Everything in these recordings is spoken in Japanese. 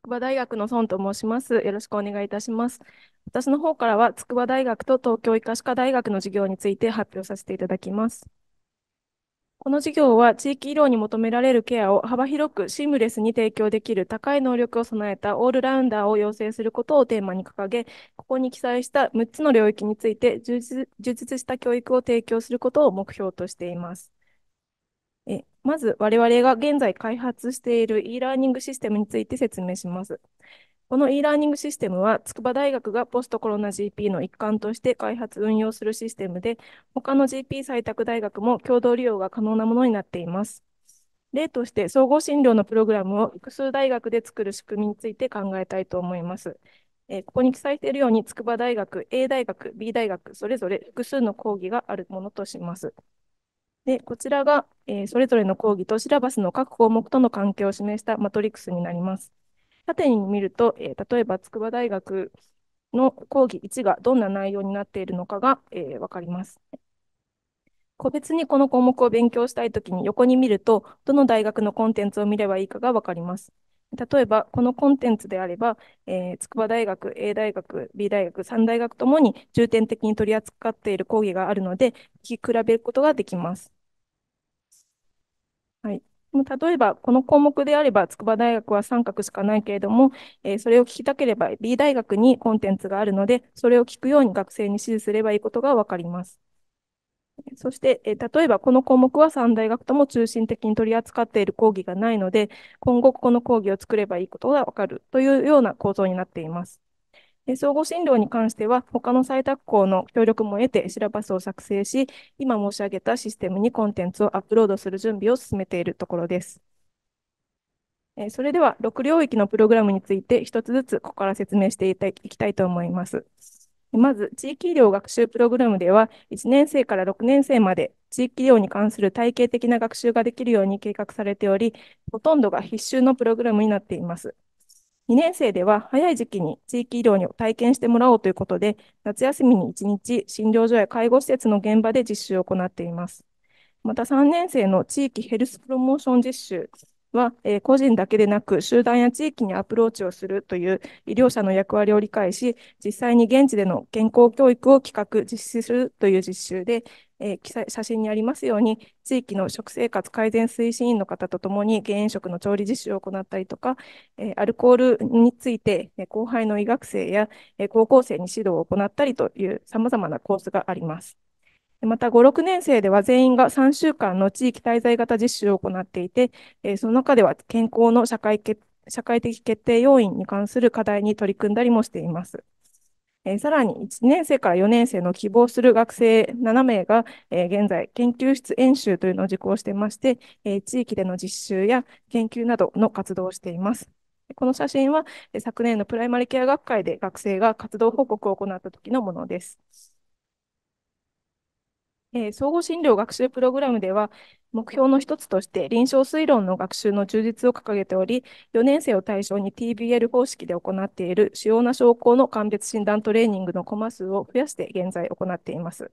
筑波大学の孫と申します。よろしくお願いいたします。私の方からは、筑波大学と東京医科歯科大学の授業について発表させていただきます。この授業は地域医療に求められるケアを幅広くシームレスに提供できる高い能力を備えたオールラウンダーを養成することをテーマに掲げ、ここに記載した6つの領域について充実した教育を提供することを目標としています。えまず、我々が現在開発している e ラーニングシステムについて説明します。この e ラーニングシステムは、筑波大学がポストコロナ GP の一環として開発運用するシステムで、他の GP 採択大学も共同利用が可能なものになっています。例として、総合診療のプログラムを複数大学で作る仕組みについて考えたいと思います。えここに記載しているように、筑波大学、A 大学、B 大学、それぞれ複数の講義があるものとします。で、こちらが、えー、それぞれの講義とシラバスの各項目との関係を示したマトリックスになります。縦に見ると、えー、例えば筑波大学の講義1がどんな内容になっているのかが、えー、分かります。個別にこの項目を勉強したいときに横に見ると、どの大学のコンテンツを見ればいいかが分かります。例えば、このコンテンツであれば、えー、筑波大学、A 大学、B 大学、3大学ともに重点的に取り扱っている講義があるので、聞き比べることができます。はい。もう例えば、この項目であれば、筑波大学は三角しかないけれども、えーそれを聞きたければ B 大学にコンテンツがあるので、それを聞くように学生に指示すればいいことがわかります。そして、えー例えばこの項目は3大学とも中心的に取り扱っている講義がないので、今後ここの講義を作ればいいことがわかるというような構造になっています。相互診療に関しては、他の採択校の協力も得て、シラバスを作成し、今申し上げたシステムにコンテンツをアップロードする準備を進めているところです。それでは、6領域のプログラムについて、一つずつここから説明していきたいと思います。まず、地域医療学習プログラムでは、1年生から6年生まで地域医療に関する体系的な学習ができるように計画されており、ほとんどが必修のプログラムになっています。2年生では早い時期に地域医療に体験してもらおうということで、夏休みに1日診療所や介護施設の現場で実習を行っています。また3年生の地域ヘルスプロモーション実習は、えー、個人だけでなく集団や地域にアプローチをするという医療者の役割を理解し、実際に現地での健康教育を企画、実施するという実習で、えー、記載写真にありますように、地域の食生活改善推進員の方とともに減塩食の調理実習を行ったりとか、えー、アルコールについて、えー、後輩の医学生や、えー、高校生に指導を行ったりという様々なコースがあります。また5、6年生では全員が3週間の地域滞在型実習を行っていて、えー、その中では健康の社会社会的決定要因に関する課題に取り組んだりもしています。えー、さらに1年生から4年生の希望する学生7名が、えー、現在研究室演習というのを受講していまして、えー、地域での実習や研究などの活動をしています。この写真は昨年のプライマリケア学会で学生が活動報告を行った時のものです。えー、総合診療学習プログラムでは、目標の一つとして臨床推論の学習の充実を掲げており、4年生を対象に TBL 方式で行っている主要な症候の鑑別診断トレーニングのコマ数を増やして現在行っています。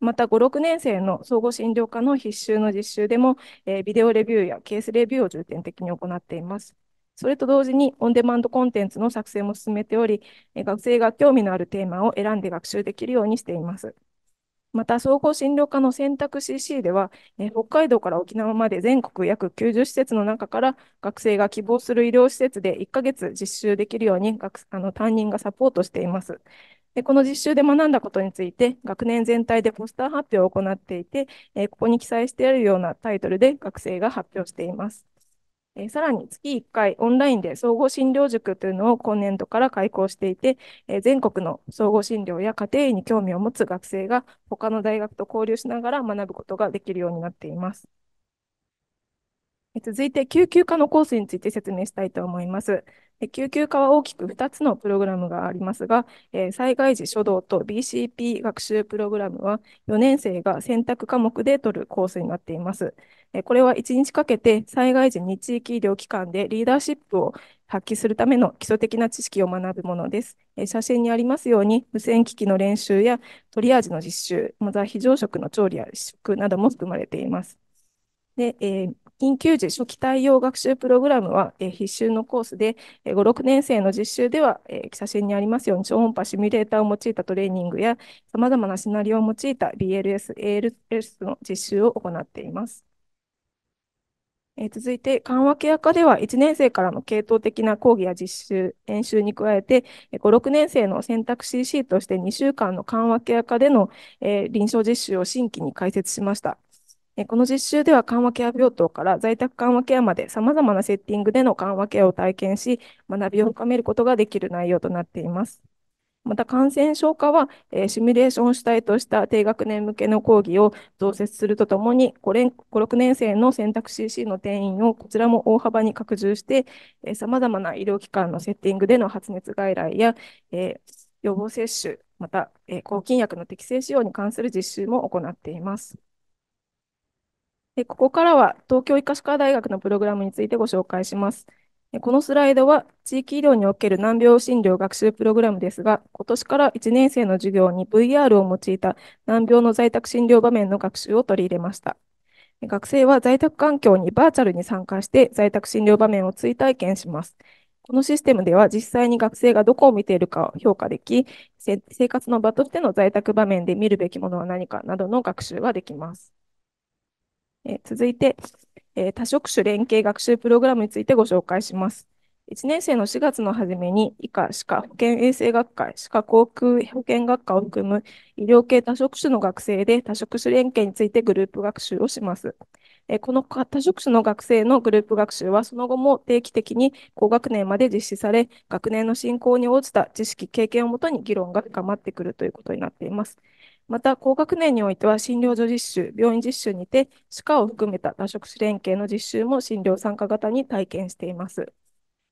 また、5、6年生の総合診療科の必修の実習でも、えー、ビデオレビューやケースレビューを重点的に行っています。それと同時に、オンデマンドコンテンツの作成も進めており、学生が興味のあるテーマを選んで学習できるようにしています。また、総合診療科の選択 CC では、え北海道から沖縄まで全国約90施設の中から、学生が希望する医療施設で1ヶ月実習できるように学あの担任がサポートしています。でこの実習で学んだことについて、学年全体でポスター発表を行っていて、えここに記載してあるようなタイトルで学生が発表しています。えー、さらに月1回オンラインで総合診療塾というのを今年度から開講していて、えー、全国の総合診療や家庭医に興味を持つ学生が他の大学と交流しながら学ぶことができるようになっています。続いて、救急科のコースについて説明したいと思います。救急科は大きく2つのプログラムがありますが、災害時初動と BCP 学習プログラムは4年生が選択科目で取るコースになっています。これは1日かけて災害時に地域医療機関でリーダーシップを発揮するための基礎的な知識を学ぶものです。写真にありますように、無線機器の練習やトリアージの実習、また非常食の調理や試食なども含まれています。で、えー、緊急時初期対応学習プログラムは、え必修のコースで、え5、6年生の実習では、え写真にありますように超音波シミュレーターを用いたトレーニングや、様々なシナリオを用いた BLS、ALS の実習を行っています。えー、続いて、緩和ケア科では1年生からの系統的な講義や実習、演習に加えて、5、6年生の選択 CC として2週間の緩和ケア科での、えー、臨床実習を新規に開設しました。えー、この実習では緩和ケア病棟から在宅緩和ケアまで様々なセッティングでの緩和ケアを体験し、学びを深めることができる内容となっています。また感染症科は、えー、シミュレーション主体とした低学年向けの講義を増設するとともに5、5、6年生の選択 CC の定員をこちらも大幅に拡充して、えまざな医療機関のセッティングでの発熱外来や、えー、予防接種、また、えー、抗菌薬の適正使用に関する実習も行っています。でここからは東京医科歯科大学のプログラムについてご紹介します。このスライドは地域医療における難病診療学習プログラムですが、今年から1年生の授業に VR を用いた難病の在宅診療場面の学習を取り入れました。学生は在宅環境にバーチャルに参加して在宅診療場面を追体験します。このシステムでは実際に学生がどこを見ているかを評価でき、生活の場としての在宅場面で見るべきものは何かなどの学習ができます。え続いて、えー、多職種連携学習プログラムについてご紹介します。1年生の4月の初めに、以下、歯科保健衛生学会、歯科航空保健学科を含む医療系多職種の学生で多職種連携についてグループ学習をします。えー、この多職種の学生のグループ学習は、その後も定期的に高学年まで実施され、学年の進行に応じた知識、経験をもとに議論が深まってくるということになっています。また、高学年においては診療所実習、病院実習にて、歯科を含めた多職種連携の実習も診療参加型に体験しています。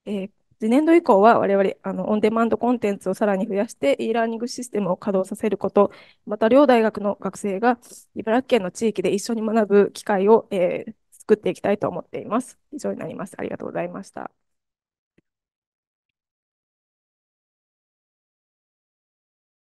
えー、次年度以降は我々、あの、オンデマンドコンテンツをさらに増やして、e ラーニングシステムを稼働させること、また、両大学の学生が茨城県の地域で一緒に学ぶ機会を、えー、作っていきたいと思っています。以上になります。ありがとうございました。